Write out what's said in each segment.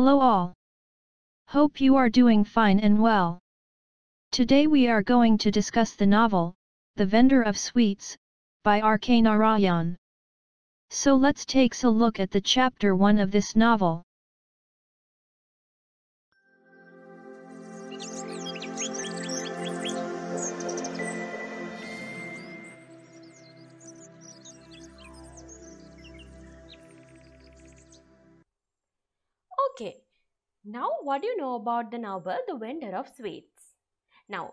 Hello all. Hope you are doing fine and well. Today we are going to discuss the novel, The Vendor of Sweets, by R.K. Narayan. So let's take a look at the chapter 1 of this novel. Now, what do you know about the novel, the vendor of sweets? Now,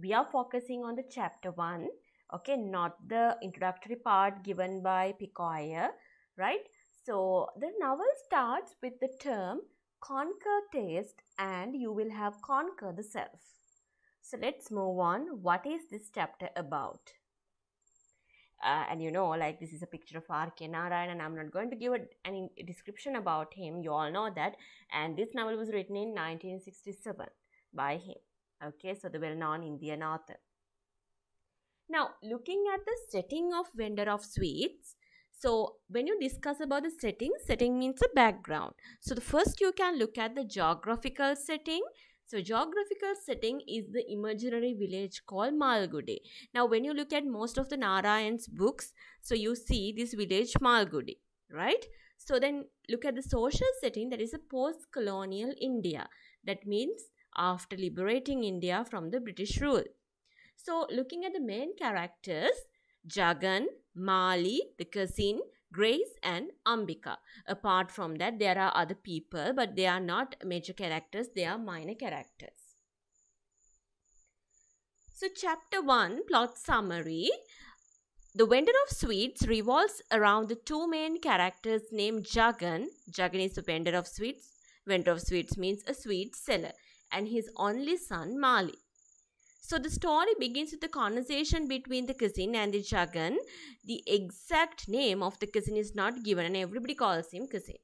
we are focusing on the chapter 1, okay, not the introductory part given by Picoia, right? So, the novel starts with the term conquer taste and you will have conquer the self. So, let's move on. What is this chapter about? uh, and you know like this is a picture of R.K. Narayan and I'm not going to give a, any description about him you all know that and this novel was written in 1967 by him okay so the well-known Indian author now looking at the setting of vendor of sweets so when you discuss about the setting setting means a background so the first you can look at the geographical setting so geographical setting is the imaginary village called Malgudi. Now when you look at most of the Narayan's books, so you see this village Malgudi, right? So then look at the social setting that is a post-colonial India. That means after liberating India from the British rule. So looking at the main characters, Jagan, Mali, the cousin, Grace and Ambika. Apart from that, there are other people, but they are not major characters, they are minor characters. So, chapter 1 plot summary. The vendor of sweets revolves around the two main characters named Jagan. Jagan is the vendor of sweets. Vendor of sweets means a sweet seller. And his only son, Mali. So the story begins with a conversation between the cousin and the Jagan. The exact name of the cousin is not given and everybody calls him cousin.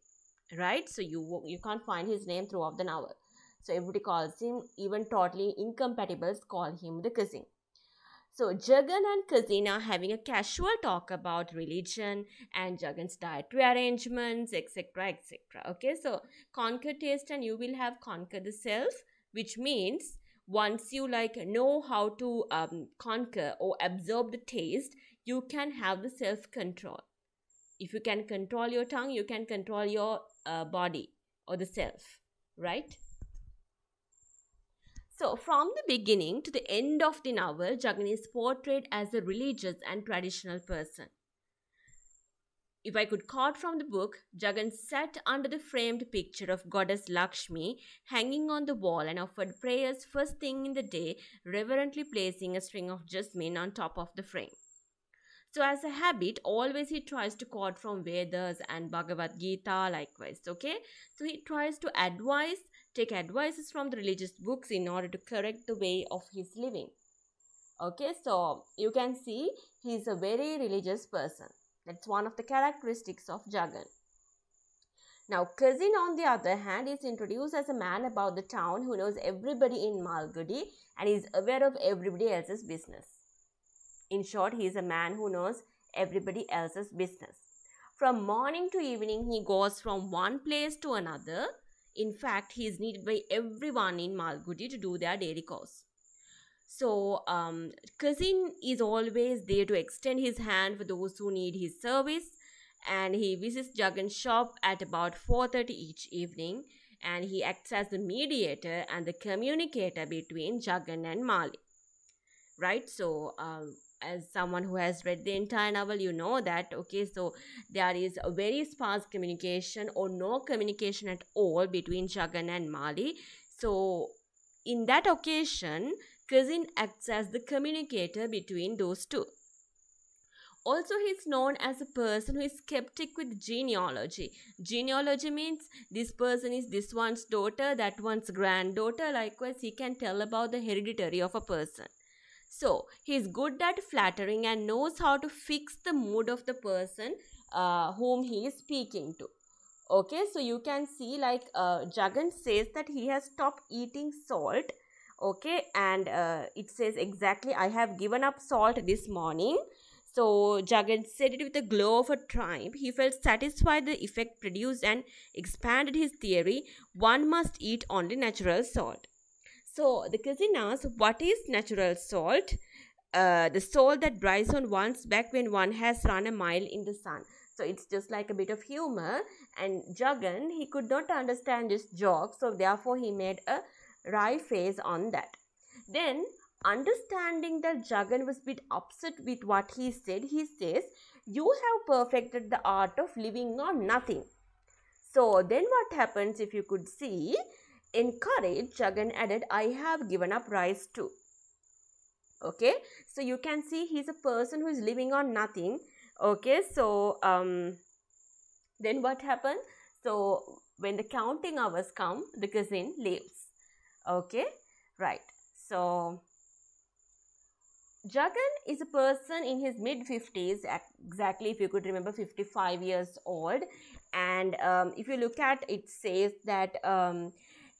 Right? So you you can't find his name throughout the novel. So everybody calls him, even totally incompatibles call him the cousin. So Jagan and cousin are having a casual talk about religion and Jagan's dietary arrangements, etc. etc. Okay, so conquer taste and you will have conquer the self, which means once you like know how to um, conquer or absorb the taste you can have the self control if you can control your tongue you can control your uh, body or the self right so from the beginning to the end of the novel jagan is portrayed as a religious and traditional person if I could quote from the book, Jagan sat under the framed picture of goddess Lakshmi hanging on the wall and offered prayers first thing in the day, reverently placing a string of jasmine on top of the frame. So, as a habit, always he tries to quote from Vedas and Bhagavad Gita, likewise. Okay, so he tries to advise, take advices from the religious books in order to correct the way of his living. Okay, so you can see he is a very religious person. That's one of the characteristics of Jagan. Now, Kuzin, on the other hand, is introduced as a man about the town who knows everybody in Malgudi and is aware of everybody else's business. In short, he is a man who knows everybody else's business. From morning to evening, he goes from one place to another. In fact, he is needed by everyone in Malgudi to do their daily chores. So, um, cousin is always there to extend his hand for those who need his service, and he visits Jagan's shop at about 4:30 each evening, and he acts as the mediator and the communicator between Jagan and Mali. Right. So, um, as someone who has read the entire novel, you know that okay. So there is a very sparse communication or no communication at all between Jagan and Mali. So in that occasion, Cousin acts as the communicator between those two. Also, he is known as a person who is skeptic with genealogy. Genealogy means this person is this one's daughter, that one's granddaughter. Likewise, he can tell about the hereditary of a person. So, he is good at flattering and knows how to fix the mood of the person uh, whom he is speaking to. Okay, so you can see like uh, Jagan says that he has stopped eating salt okay and uh, it says exactly i have given up salt this morning so Jagan said it with the glow of a triumph. He felt satisfied the effect produced and expanded his theory. One must eat only natural salt. So the cousin asked, what is natural salt? Uh, the salt that dries on one's back when one has run a mile in the sun. So it's just like a bit of humor. And Jagan, he could not understand this joke. So therefore he made a wry face on that. Then, understanding that Jagan was a bit upset with what he said, he says, You have perfected the art of living on nothing. So, then what happens if you could see? courage, Jagan added, I have given up rice too. Okay, so you can see he's a person who is living on nothing. Okay, so um, then what happened? So, when the counting hours come, the cousin leaves okay right so Jagan is a person in his mid 50s, exactly if you could remember, 55 years old. And um, if you look at it, says that um,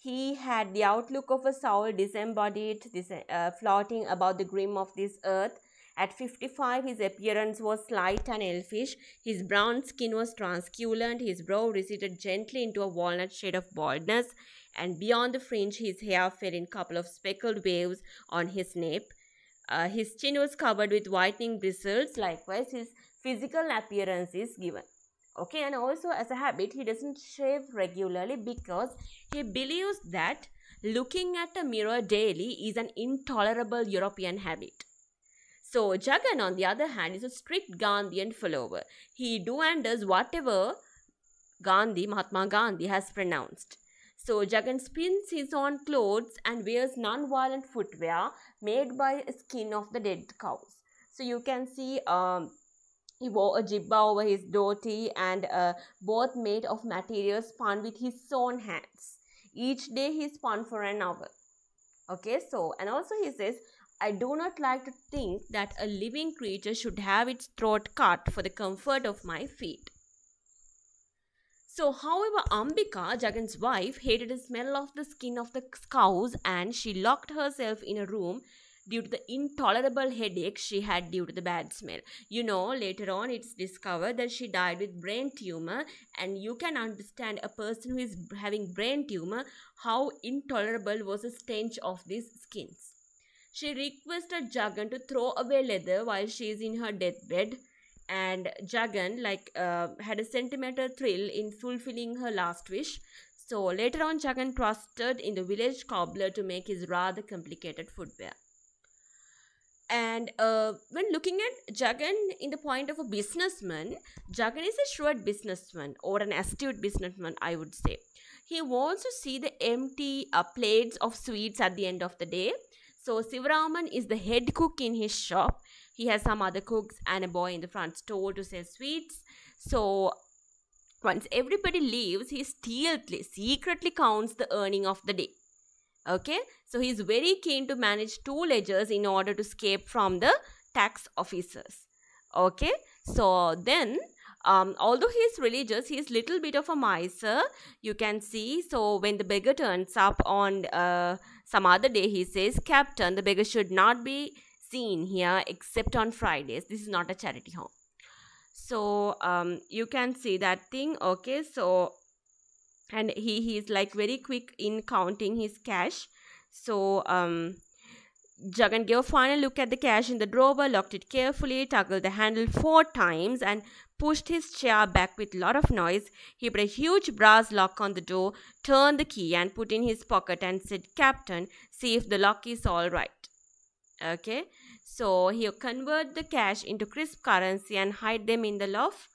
he had the outlook of a soul disembodied, this uh, floating about the grim of this earth, at 55, his appearance was slight and elfish. His brown skin was translucent. His brow receded gently into a walnut shade of baldness. And beyond the fringe, his hair fell in a couple of speckled waves on his nape. Uh, his chin was covered with whitening bristles. Likewise, his physical appearance is given okay and also as a habit he doesn't shave regularly because he believes that looking at a mirror daily is an intolerable european habit so Jagan, on the other hand, is a strict Gandhian follower. He do and does whatever Gandhi, Mahatma Gandhi, has pronounced. So Jagan spins his own clothes and wears non-violent footwear made by skin of the dead cows. So you can see um, he wore a jibba over his dhoti and uh, both made of materials spun with his own hands. Each day he spun for an hour. Okay, so and also he says, I do not like to think that a living creature should have its throat cut for the comfort of my feet. So, however, Ambika, Jagan's wife, hated the smell of the skin of the cows and she locked herself in a room due to the intolerable headache she had due to the bad smell. You know, later on it's discovered that she died with brain tumor and you can understand a person who is having brain tumor how intolerable was the stench of these skins. She requested Jagan to throw away leather while she is in her deathbed, and Jagan like uh, had a sentimental thrill in fulfilling her last wish. So later on, Jagan trusted in the village cobbler to make his rather complicated footwear. And uh, when looking at Jagan in the point of a businessman, Jagan is a shrewd businessman or an astute businessman, I would say. He wants to see the empty uh, plates of sweets at the end of the day. So Sivaraman is the head cook in his shop. He has some other cooks and a boy in the front store to sell sweets. So once everybody leaves, he stealthily, secretly counts the earning of the day. Okay, so he's very keen to manage two ledgers in order to escape from the tax officers. Okay, so then um, although he is religious, he is little bit of a miser, you can see. So when the beggar turns up on uh, some other day, he says, Captain, the beggar should not be seen here except on Fridays. This is not a charity home. So um, you can see that thing. Okay, so and he he is like very quick in counting his cash. So um, Jagan gave a final look at the cash in the drawer, locked it carefully, tugged the handle four times, and pushed his chair back with lot of noise, he put a huge brass lock on the door, turned the key and put in his pocket and said, Captain, see if the lock is all right. Okay, so he convert the cash into crisp currency and hide them in the loft.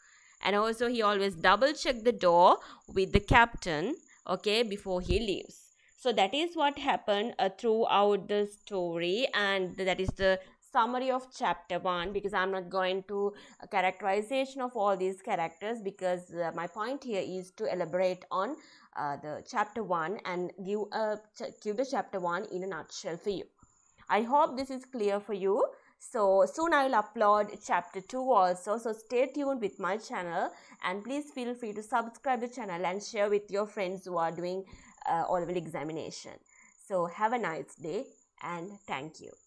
And also he always double check the door with the captain, okay, before he leaves. So that is what happened uh, throughout the story and that is the summary of chapter 1 because I'm not going to uh, characterization of all these characters because uh, my point here is to elaborate on uh, the chapter 1 and give, a uh, give the chapter 1 in a nutshell for you. I hope this is clear for you. So soon I will upload chapter 2 also. So stay tuned with my channel and please feel free to subscribe the channel and share with your friends who are doing uh, level examination. So have a nice day and thank you.